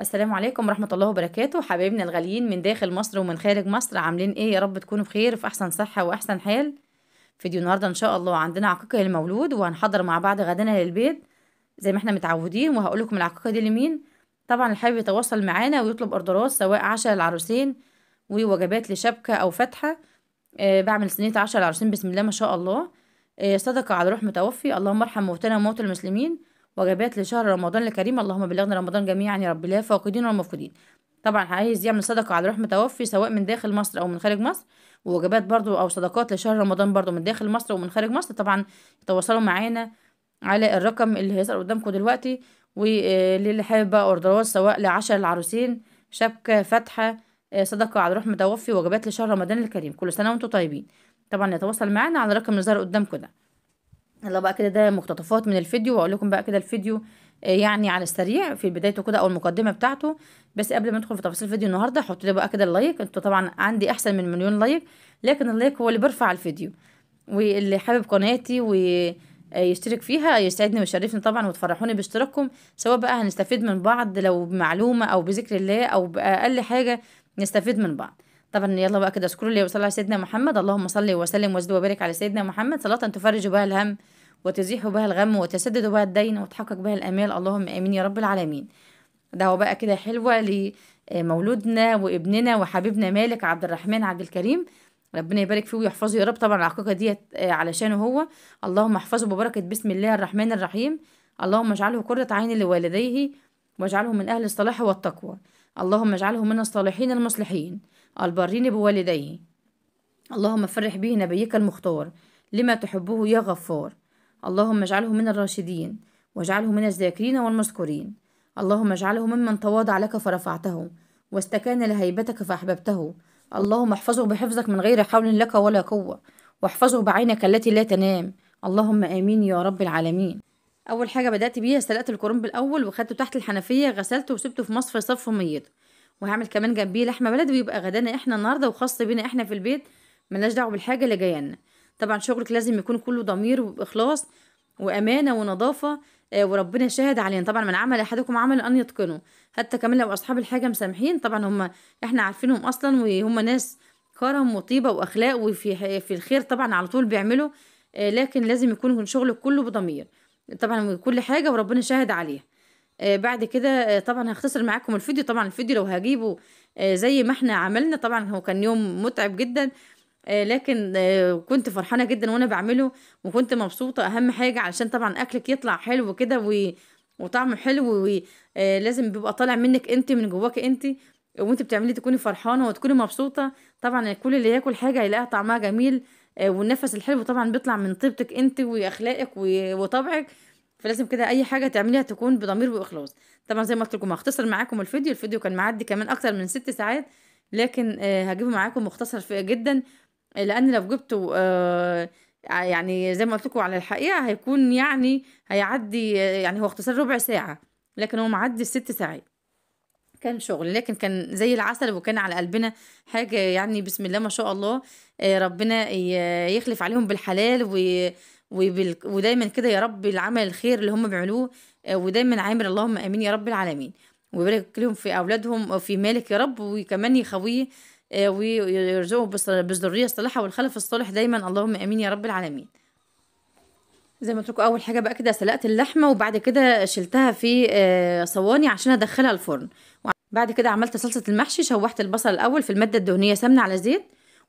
السلام عليكم ورحمة الله وبركاته حبايبنا الغاليين من داخل مصر ومن خارج مصر عاملين ايه يا رب تكونوا بخير في احسن صحة واحسن حال فيديو النهاردة ان شاء الله عندنا عقيقة للمولود وهنحضر مع بعض غدانا للبيت زي ما احنا متعودين وهقول لكم العقيقة دي لمين طبعا اللي حابب يتواصل معانا ويطلب اوردرات سواء عشاء للعروسين ووجبات لشبكة او فتحة أه بعمل صينية عشاء للعروسين بسم الله ما شاء الله أه صدقة على روح متوفي اللهم ارحم موتنا وموت المسلمين وجبات لشهر رمضان الكريم اللهم بلغنا رمضان جميعا يا رب لا فاقدين ولا مفقودين طبعا عايز يعمل صدقه على روح متوفي سواء من داخل مصر او من خارج مصر ووجبات برضو او صدقات لشهر رمضان برضو من داخل مصر ومن خارج مصر طبعا تواصلوا معانا على الرقم اللي هيظهر قدامكم دلوقتي وللي حابب بقى اوردرات سواء لعشر العروسين شبكه فاتحه آه، صدقه على روح متوفي وجبات لشهر رمضان الكريم كل سنه وانتم طيبين طبعا يتواصل معانا على الرقم اللي ظهر قدامكم ده يلا بقى كده ده مقتطفات من الفيديو واقول لكم بقى كده الفيديو آه، يعني على السريع في بدايته كده او المقدمه بتاعته بس قبل ما ندخل في تفاصيل الفيديو النهارده حطوا لي بقى كده اللايك انتوا طبعا عندي احسن من مليون لايك لكن اللايك هو اللي بيرفع الفيديو واللي حابب قناتي ويشترك آه، فيها يسعدني ويشرفني طبعا وتفرحوني باشتراككم سواء بقى هنستفيد من بعض لو بمعلومه او بذكر الله او باقل حاجه نستفيد من بعض طبعا يلا بقى كده اذكروا لي وصلي على سيدنا محمد اللهم صل وسلم وازد وبارك على سيدنا محمد صلاة تفرج بها الهم وتزيح بها الغم وتسدد بها الدين وتحقق بها الامال اللهم امين يا رب العالمين دعوة بقى كده حلوة لمولودنا وابننا وحبيبنا مالك عبد الرحمن عبد الكريم ربنا يبارك فيه ويحفظه يا رب طبعا العقيقة ديت آه، علشانه هو اللهم احفظه ببركة بسم الله الرحمن الرحيم اللهم اجعله قرة عين لوالديه واجعله من أهل الصلاح والتقوى اللهم اجعله من الصالحين المصلحين البارين بوالديه اللهم فرح به نبيك المختار لما تحبه يا غفار اللهم اجعله من الراشدين واجعله من الذاكرين والمذكورين اللهم اجعله ممن تواضع لك فرفعته واستكان لهيبتك فأحببته اللهم احفظه بحفظك من غير حول لك ولا قوة واحفظه بعينك التي لا تنام اللهم آمين يا رب العالمين أول حاجة بدأت بيها سلقت الكرنب الأول وخدته تحت الحنفية غسلته وسبته في مصفى صف ميته وهعمل كمان جنبيه لحمه بلدي ويبقى غدانا احنا النهارده وخاص بينا احنا في البيت ملناش دعوه بالحاجه اللي جايه لنا طبعا شغلك لازم يكون كله ضمير واخلاص وامانه ونظافه آه، وربنا شاهد علينا طبعا من عمل احدكم عمل ان يتقنه حتى كمان لو اصحاب الحاجه مسامحين طبعا هم احنا عارفينهم اصلا وهم ناس كرم وطيبه واخلاق وفي في الخير طبعا على طول بيعملوا آه، لكن لازم يكون شغلك كله بضمير طبعا كل حاجه وربنا شاهد عليها آه، بعد كده آه، طبعا هختصر معاكم الفيديو طبعا الفيديو لو هجيبه آه، زي ما احنا عملنا طبعا هو كان يوم متعب جدا لكن كنت فرحانه جدا وانا بعمله وكنت مبسوطه اهم حاجه علشان طبعا اكلك يطلع حلو كده وطعمه حلو ولازم بيبقى طالع منك انت من جواك انت وانت بتعمليه تكوني فرحانه وتكوني مبسوطه طبعا كل اللي ياكل حاجه هيلاقيها طعمها جميل والنفس الحلو طبعا بيطلع من طيبتك انت واخلاقك وطبعك فلازم كده اي حاجه تعمليها تكون بضمير واخلاص طبعا زي ما قلت لكم هختصر معاكم الفيديو الفيديو كان معدي كمان اكتر من ست ساعات لكن آه، هجيبه معاكم مختصر جدا لان لو جبته آه، يعني زي ما قلت لكم على الحقيقه هيكون يعني هيعدي آه، يعني هو اختصار ربع ساعه لكن هو معدي الست ساعات كان شغل لكن كان زي العسل وكان على قلبنا حاجة يعني بسم الله ما شاء الله ربنا يخلف عليهم بالحلال وبال... ودايما كده يا رب العمل الخير اللي هم بيعملوه آه، ودايما عامر اللهم امين يا رب العالمين ويبارك لهم في اولادهم وفي مالك يا رب وكمان يخويه آه، ويرزقه بالذريه الصالحه والخلف الصالح دايما اللهم امين يا رب العالمين زي ما قلت لكم اول حاجه بقى كده سلقت اللحمه وبعد كده شلتها في آه، صواني عشان ادخلها الفرن بعد كده عملت صلصه المحشي شوحت البصل الاول في الماده الدهنيه سمنه على زيت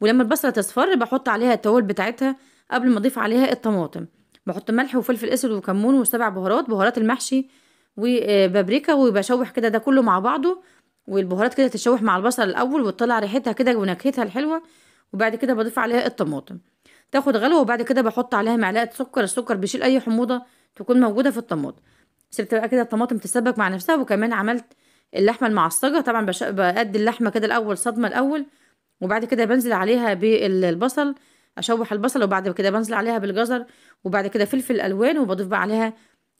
ولما البصله تصفر بحط عليها التوابل بتاعتها قبل ما اضيف عليها الطماطم بحط ملح وفلفل اسود وكمون وسبع بهارات بهارات المحشي وبابريكا وبشوح كده ده كله مع بعضه والبهارات كده تتشوح مع البصل الاول وتطلع ريحتها كده ونكهتها الحلوه وبعد كده بضيف عليها الطماطم تاخد غلوه وبعد كده بحط عليها معلقه سكر السكر بيشيل اي حموضه تكون موجوده في الطماطم سبت بقى كده الطماطم تسبك مع نفسها وكمان عملت اللحمه المعصجه طبعا بش... بقد اللحمه كده الاول صدمه الاول وبعد كده بنزل عليها بالبصل اشوح البصل وبعد كده بنزل عليها بالجزر وبعد كده فلفل الوان وبضيف بقى عليها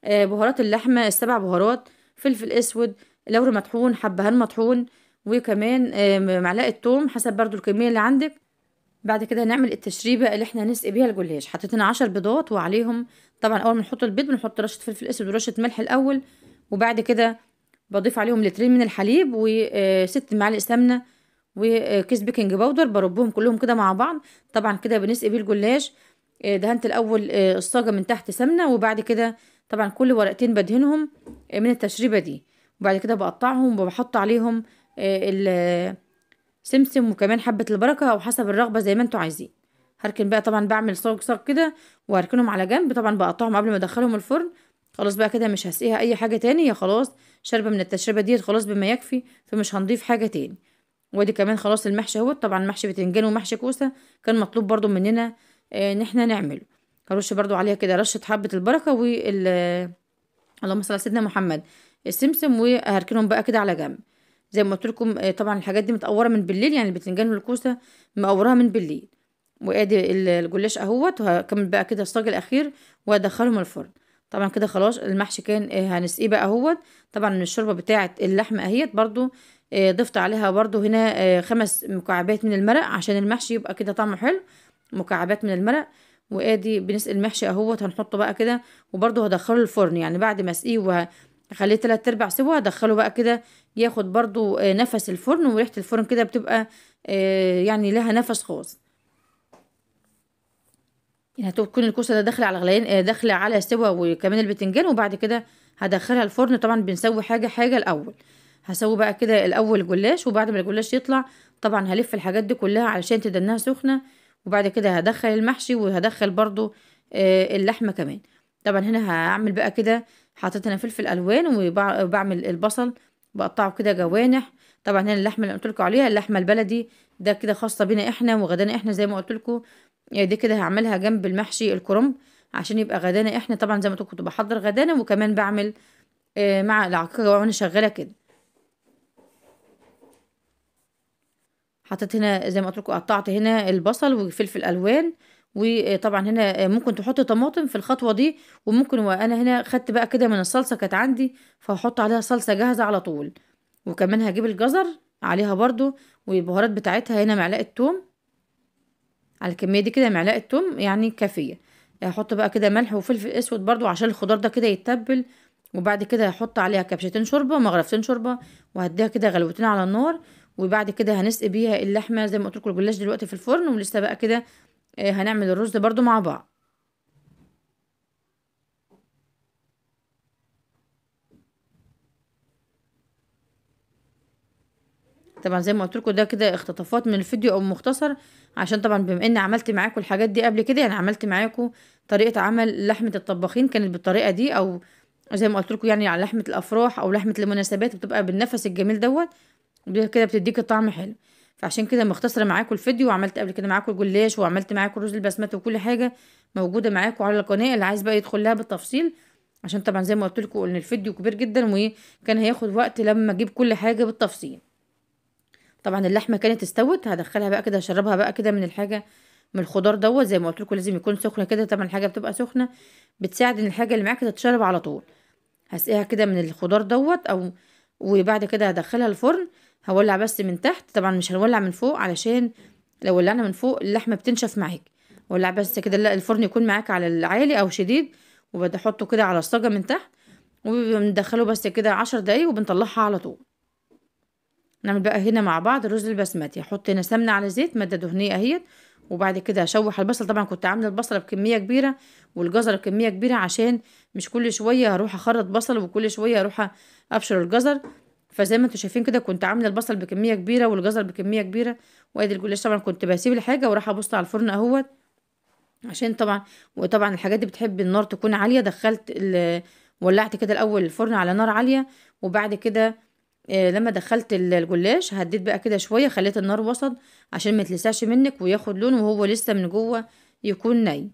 آه، بهارات اللحمه السبع بهارات فلفل اسود لور مطحون حبهان مطحون وكمان آه، معلقه ثوم حسب برضو الكميه اللي عندك بعد كده هنعمل التشريبه اللي احنا هنسقي بيها الجلاش حطيت هنا 10 بيضات وعليهم طبعا اول ما نحط البيض بنحط رشه فلفل اسود ورشه ملح الاول وبعد كده بضيف عليهم لترين من الحليب وست آه، معالق سمنه وكيس بيكنج باودر بربهم كلهم كده مع بعض طبعا كده بنسقي بيه الجلاش آه، دهنت الاول آه، الصاجه من تحت سمنه وبعد كده طبعا كل ورقتين بدهنهم آه، من التشريبه دي وبعد كده بقطعهم وبحط عليهم السمسم وكمان حبه البركه او حسب الرغبه زي ما انتوا عايزين هركن بقى طبعا بعمل صاج صاج كده واركنهم على جنب طبعا بقطعهم قبل ما ادخلهم الفرن خلاص بقى كده مش هسقيها اي حاجه تاني هي خلاص شاربه من التشريبه ديت خلاص بما يكفي فمش هنضيف حاجه تاني وادي كمان خلاص المحشي اهوت طبعا محشي بتنجان ومحشي كوسه كان مطلوب برضو مننا آه، ان احنا نعمله هرش برضو عليها كده رشه حبه البركه وال اللهم صل على سيدنا محمد السمسم وهركنهم بقى كده على جنب زي ما قلت لكم آه، طبعا الحاجات دي متقوره من بالليل يعني البتنجان والكوسه مقوراها من بالليل وادي الجلاش اهوت وهكمل بقى كده الصاج الاخير وادخلهم الفرن طبعا كده خلاص المحشي كان آه، هنسقيه بقى اهوت طبعا الشوربه بتاعه اللحمه اهيت برضو آه، ضفت عليها برضو هنا آه، خمس مكعبات من المرق عشان المحشي يبقى كده طعمه حلو مكعبات من المرق وادي بنسقي المحشي اهوت هنحطه بقى كده وبرضو هدخله الفرن يعني بعد ما اسقيه وخليه تلات ارباع سوا هدخله بقى كده ياخد برضو آه، نفس الفرن وريحه الفرن كده بتبقى يعني لها نفس خاص يعني هتكون الكوسه ده داخله على غليان داخله على سوا وكمان البتنجان وبعد كده هدخلها الفرن طبعا بنسوي حاجه حاجه الاول هسوي بقى كده الاول جلاش وبعد ما الجلاش يطلع طبعا هلف الحاجات دي كلها علشان تدنها سخنه وبعد كده هدخل المحشي وهدخل برضو آه، اللحمه كمان طبعا هنا هعمل بقى كده حطيت انا فلفل الوان وبعمل البصل بقطعه كده جوانح طبعا هنا اللحمه اللي قلت لكم عليها اللحمه البلدي ده كده خاصه بينا احنا وغدانا احنا زي ما قلت لكم آه، دي كده هعملها جنب المحشي الكرنب عشان يبقى غدانا احنا طبعا زي ما قلت كنت بحضر غدانا وكمان بعمل آه، مع العقيقه وانا شغاله كده حطيت هنا زي ما قلت لكم قطعت هنا البصل وفلفل الوان وطبعا هنا ممكن تحطي طماطم في الخطوه دي وممكن وانا هنا خدت بقى كده من الصلصه كانت عندي فهحط عليها صلصه جاهزه على طول وكمان هجيب الجزر عليها برضو والبهارات بتاعتها هنا معلقه توم على الكميه دي كده معلقه توم يعني كافيه هحط بقى كده ملح وفلفل اسود برضو عشان الخضار ده كده يتبل وبعد كده هحط عليها كبشتين شوربه ومغرفتين شوربه وهديها كده غلوتين على النار وبعد كده هنسقي بيها اللحمه زي ما قلت لكم الجلاش دلوقتي في الفرن ولسه بقى كده آه، هنعمل الرز برضو مع بعض طبعا زي ما قلت لكم ده كده اختطافات من الفيديو او مختصر عشان طبعا بما اني عملت معاكم الحاجات دي قبل كده يعني عملت معاكم طريقه عمل لحمه الطباخين كانت بالطريقه دي او زي ما قلت لكم يعني على لحمه الافراح او لحمه المناسبات بتبقى بالنفس الجميل دوت كده بتديك طعم حلو فعشان كده مختصره معاكم الفيديو وعملت قبل كده معاكم الجلاش وعملت معاكم رز البسمتي وكل حاجه موجوده معاكم على القناه اللي عايز بقى يدخل لها بالتفصيل عشان طبعا زي ما قلت لكم ان الفيديو كبير جدا وكان هياخد وقت لما اجيب كل حاجه بالتفصيل طبعا اللحمه كانت استوت هدخلها بقى كده هشربها بقى كده من الحاجه من الخضار دوت زي ما قلت لكم لازم يكون سخنه كده طبعا الحاجه بتبقى سخنه بتساعد ان الحاجه اللي معاك تتشرب على طول هسقيها كده من الخضار دوت او وبعد كده هدخلها الفرن هولع بس من تحت طبعا مش هنولع من فوق علشان لو ولعنا من فوق اللحمه بتنشف معاك ولع بس كده الفرن يكون معاك على العالي او شديد احطه كده على الصاجه من تحت وبندخله بس كده عشر دقايق وبنطلعها على طول نعمل بقى هنا مع بعض رز البسمتي احط هنا سمنه على زيت ماده دهنيه اهيت وبعد كده اشوح البصل طبعا كنت عامله البصله بكميه كبيره والجزر بكميه كبيره عشان مش كل شويه اروح اخرط بصل وكل شويه اروح ابشر الجزر فزي ما انتوا شايفين كده كنت عامله البصل بكميه كبيره والجزر بكميه كبيره وادي الجلاش طبعا كنت بسيب الحاجه وراح ابص على الفرن اهوت عشان طبعا وطبعا الحاجات دي بتحب النار تكون عاليه دخلت ولعت كده الاول الفرن على نار عاليه وبعد كده آه، لما دخلت الجلاش هديت بقى كده شويه خليت النار وسط عشان ما يتلسعش منك وياخد لون وهو لسه من جوه يكون ني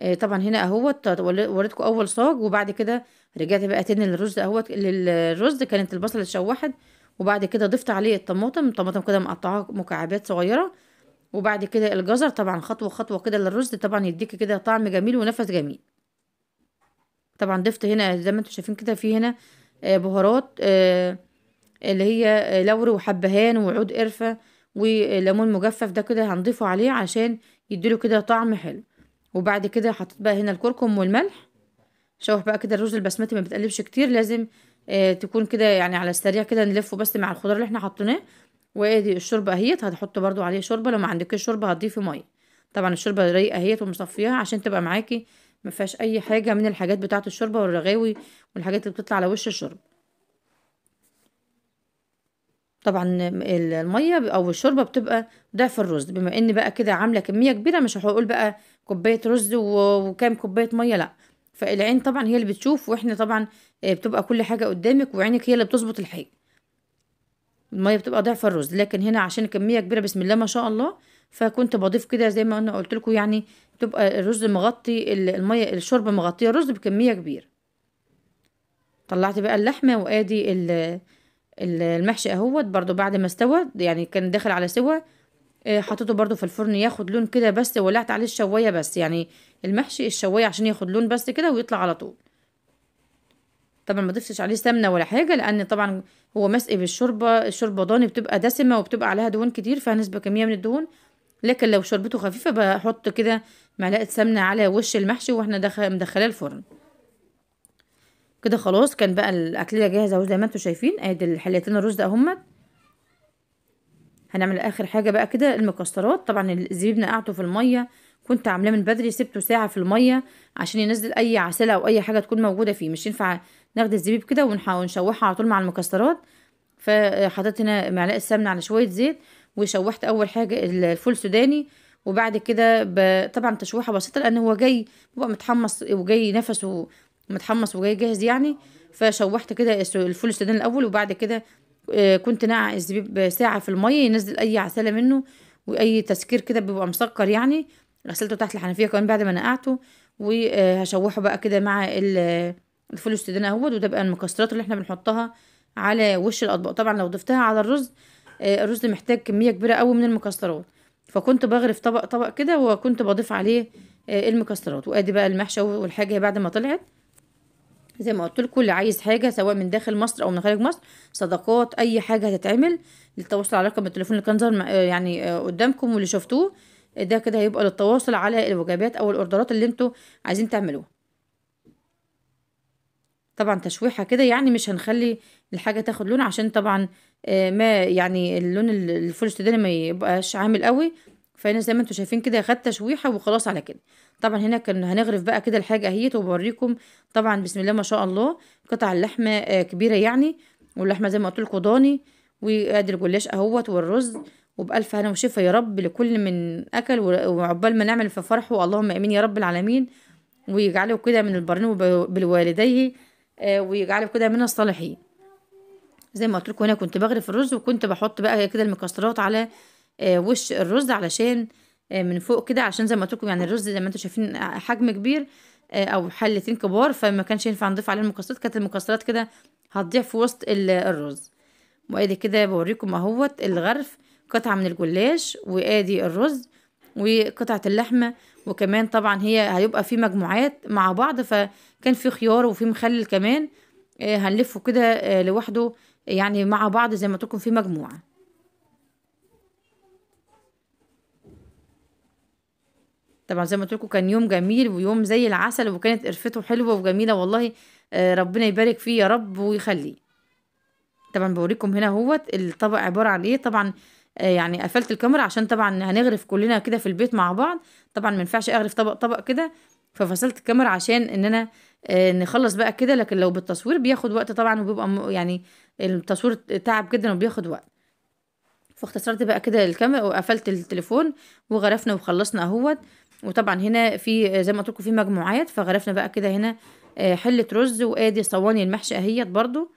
آه، طبعا هنا اهوت وريتكم اول صاج وبعد كده رجعت بقى تاني للرز اهوت للرز كانت البصل اتشوحت وبعد كده ضفت عليه الطماطم الطماطم كده مقطعاها مكعبات صغيره وبعد كده الجزر طبعا خطوه خطوه كده للرز طبعا يديك كده طعم جميل ونفس جميل طبعا ضفت هنا زي ما انتم شايفين كده في هنا آه، بهارات آه، اللي هي آه، لوري وحبهان وعود قرفه وليمون مجفف ده كده هنضيفه عليه عشان يديله كده طعم حلو وبعد كده حطيت بقى هنا الكركم والملح شوح بقى كده الرز البسمتي ما بتقلبش كتير لازم آه تكون كده يعني على السريع كده نلفه بس مع الخضار اللي احنا حطيناه وادي الشوربه اهيت هتحط برضو عليه شوربه لو ما عندكش شوربه هتضيفي ميه طبعا الشوربه رايقه اهيت ومصفيها عشان تبقى معاكي ما فيهاش اي حاجه من الحاجات بتاعه الشوربه والرغاوي والحاجات اللي بتطلع على وش الشوربه طبعا الميه او الشوربه بتبقى ضعف الرز بما ان بقى كده عامله كميه كبيره مش هقول بقى كوبايه رز وكام كوبايه ميه لا فالعين طبعا هي اللي بتشوف واحنا طبعا آه، بتبقى كل حاجة قدامك وعينك هي اللي بتظبط الحاجة المية بتبقى ضعف الرز لكن هنا عشان كمية كبيرة بسم الله ما شاء الله فكنت بضيف كده زي ما انا قلت لكم يعني تبقى الرز مغطي المية الشوربة مغطية الرز بكمية كبيرة طلعت بقى اللحمة وادي المحشي اهوت برضو بعد ما استوى يعني كان داخل على سوا آه، حطيته برضو في الفرن ياخد لون كده بس ولعت عليه الشوايه بس يعني المحشي الشوايه عشان ياخد لون بس كده ويطلع على طول طبعا ما ضفتش عليه سمنه ولا حاجه لان طبعا هو مسقي بالشوربه الشوربه ضاني بتبقى دسمه وبتبقى عليها دهون كتير فيها نسبة كميه من الدهون لكن لو شربته خفيفه بحط كده معلقه سمنه على وش المحشي واحنا مدخلاه الفرن كده خلاص كان بقى الاكليه جاهزه زي ما انتم شايفين ادي آه، الحلتين الرز ده اهمت هنعمل اخر حاجه بقى كده المكسرات طبعا الزبيب نقعته في الميه كنت عاملاه من بدري سبته ساعه في الميه عشان ينزل اي عسله او اي حاجه تكون موجوده فيه مش ينفع ناخد الزبيب كده ونشوحها على طول مع المكسرات فحطيت هنا معلقه سمنه على شويه زيت وشوحت اول حاجه الفول سوداني وبعد كده ب... طبعا تشويحه بسيطه لان هو جاي بقى متحمص وجاي نفسه متحمص وجاي جاهز يعني فشوحت كده الفول السوداني الاول وبعد كده آه، كنت نقع الزبيب ساعة في المية ينزل أي عسالة منه وأي تسكير كده بيبقى مسكر يعني غسلته تحت الحنفية كمان بعد ما نقعته وهشوحه بقى كده مع الفول السودان اهوت وده بقى المكسرات اللي احنا بنحطها على وش الأطباق طبعا لو ضفتها على الرز آه، الرز محتاج كمية كبيرة قوي من المكسرات فكنت بغرف طبق طبق كده وكنت بضيف عليه آه، المكسرات وادي بقى المحشى والحاجة بعد ما طلعت زي ما قلت لكم اللي عايز حاجه سواء من داخل مصر او من خارج مصر صداقات اي حاجه هتتعمل للتواصل على رقم التليفون اللي كان ظهر آه، يعني آه، قدامكم واللي شفتوه ده كده هيبقى للتواصل على الوجبات او الاوردرات اللي انتوا عايزين تعملوها طبعا تشويحه كده يعني مش هنخلي الحاجه تاخد لون عشان طبعا آه، ما يعني اللون الفول السوداني ما يبقاش عامل قوي فانا زي ما انتوا شايفين كده خدت تشويحه وخلاص على كده طبعا هنا كان هنغرف بقى كده الحاجة اهيت وبوريكم طبعا بسم الله ما شاء الله قطع اللحمة آه، كبيرة يعني واللحمة زي ما قلت لكم ضاني وادي الجلاش اهوت والرز وبألف هنا وشفا يا رب لكل من أكل وعقبال ما نعمل في فرحه اللهم آمين يا رب العالمين ويجعله كده من البرنوب بالوالديه آه، ويجعله كده من الصالحين زي ما قلت لكم هنا كنت بغرف الرز وكنت بحط بقى كده المكسرات على آه، وش الرز علشان آه، من فوق كده عشان زي ما قلت لكم يعني الرز زي ما انتم شايفين آه، حجم كبير آه، او حلتين كبار فما كانش ينفع نضيف عليه المكسرات كانت المكسرات كده هتضيع في وسط الرز وادي كده بوريكم اهوت الغرف قطعه من الجلاش وادي الرز وقطعه اللحمه وكمان طبعا هي هيبقى في مجموعات مع بعض فكان في خيار وفي مخلل كمان هنلفه كده لوحده يعني مع بعض زي ما تكون في مجموعه طبعا زي ما قلت لكم كان يوم جميل ويوم زي العسل وكانت قرفته حلوه وجميله والله آه، ربنا يبارك فيه يا رب ويخليه طبعا بوريكم هنا اهوت الطبق عباره عن ايه طبعا آه، يعني قفلت الكاميرا عشان طبعا هنغرف كلنا كده في البيت مع بعض طبعا ما ينفعش اغرف طبق طبق كده ففصلت الكاميرا عشان ان انا آه، نخلص بقى كده لكن لو بالتصوير بياخد وقت طبعا وبيبقى يعني التصوير تعب جدا وبياخد وقت فاختصرت بقى كده الكاميرا وقفلت التليفون وغرفنا وخلصنا اهوت وطبعا هنا في زي ما قلت لكم في مجموعات فغرفنا بقى كده هنا آه، حله رز وادي صواني المحشي اهيت برضو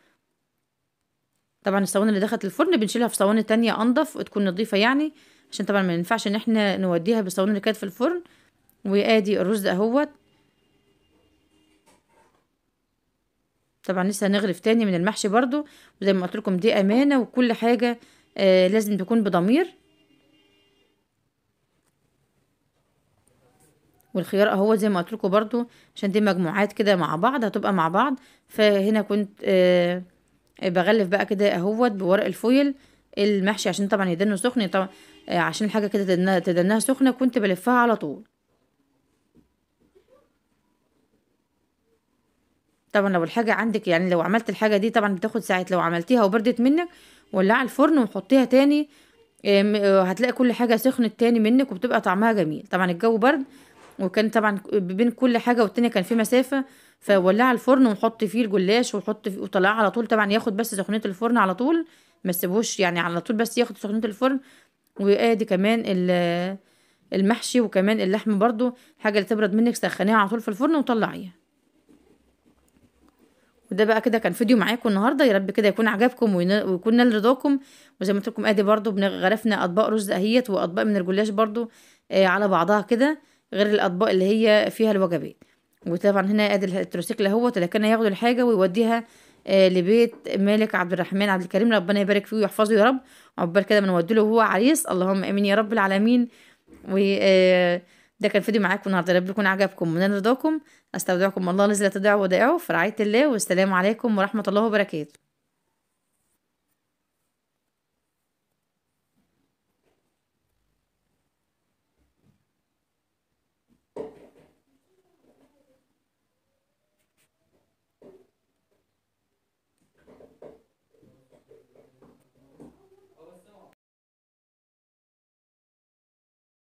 طبعا الصواني اللي دخلت الفرن بنشيلها في صواني تانية انضف وتكون نظيفه يعني عشان طبعا ما ينفعش ان احنا نوديها بالصواني اللي كانت في الفرن وادي الرز اهوت طبعا لسه هنغرف تاني من المحشي برضو وزي ما قلت لكم دي امانه وكل حاجه آه لازم تكون بضمير والخيار اهو زي ما قلت لكم برضو عشان دي مجموعات كده مع بعض هتبقى مع بعض فهنا كنت آه, آه، بغلف بقى كده اهوت بورق الفويل المحشي عشان طبعا يدنه سخن طبعا آه عشان الحاجه كده تدنها سخنه كنت بلفها على طول طبعا لو الحاجه عندك يعني لو عملت الحاجه دي طبعا بتاخد ساعه لو عملتيها وبردت منك ولع الفرن وحطيها تاني آه، هتلاقي كل حاجه سخنت تاني منك وبتبقى طعمها جميل طبعا الجو برد وكان طبعًا بين كل حاجة والتانية كان في مسافة، فولّعها الفرن ونحط فيه الجلاش ونحط فيه وطلّعه على طول طبعًا ياخد بس سخونية الفرن على طول، ما تسيبوش يعني على طول بس ياخد سخونية الفرن، وآدي كمان المحشي وكمان اللحم برضو الحاجة اللي تبرد منِّك سخّنيها على طول في الفرن وطلّعيها. وده بقى كده كان فيديو معاكم النهارده، يا رب كده يكون عجبكم ويكون نال رضاكم، وزي ما قُلت لكم آدي برضو بن غرفنا أطباق رُز اهيت وأطباق من الجلاش برضو آه، على بعضها كده. غير الاطباق اللي هي فيها الوجبات وطبعا هنا ادي التروسيكل اهوت اللي كان هياخدوا الحاجه ويوديها آه، لبيت مالك عبد الرحمن عبد الكريم ربنا يبارك فيه ويحفظه يا رب عقبال كده بنودي له وهو عريس اللهم امين يا رب العالمين و آه، ده كان فيديو معاكم النهارده رب يكون عجبكم من رضاكم استودعكم الله الذي لا تضيع ودائعه في رعايه الله والسلام عليكم ورحمه الله وبركاته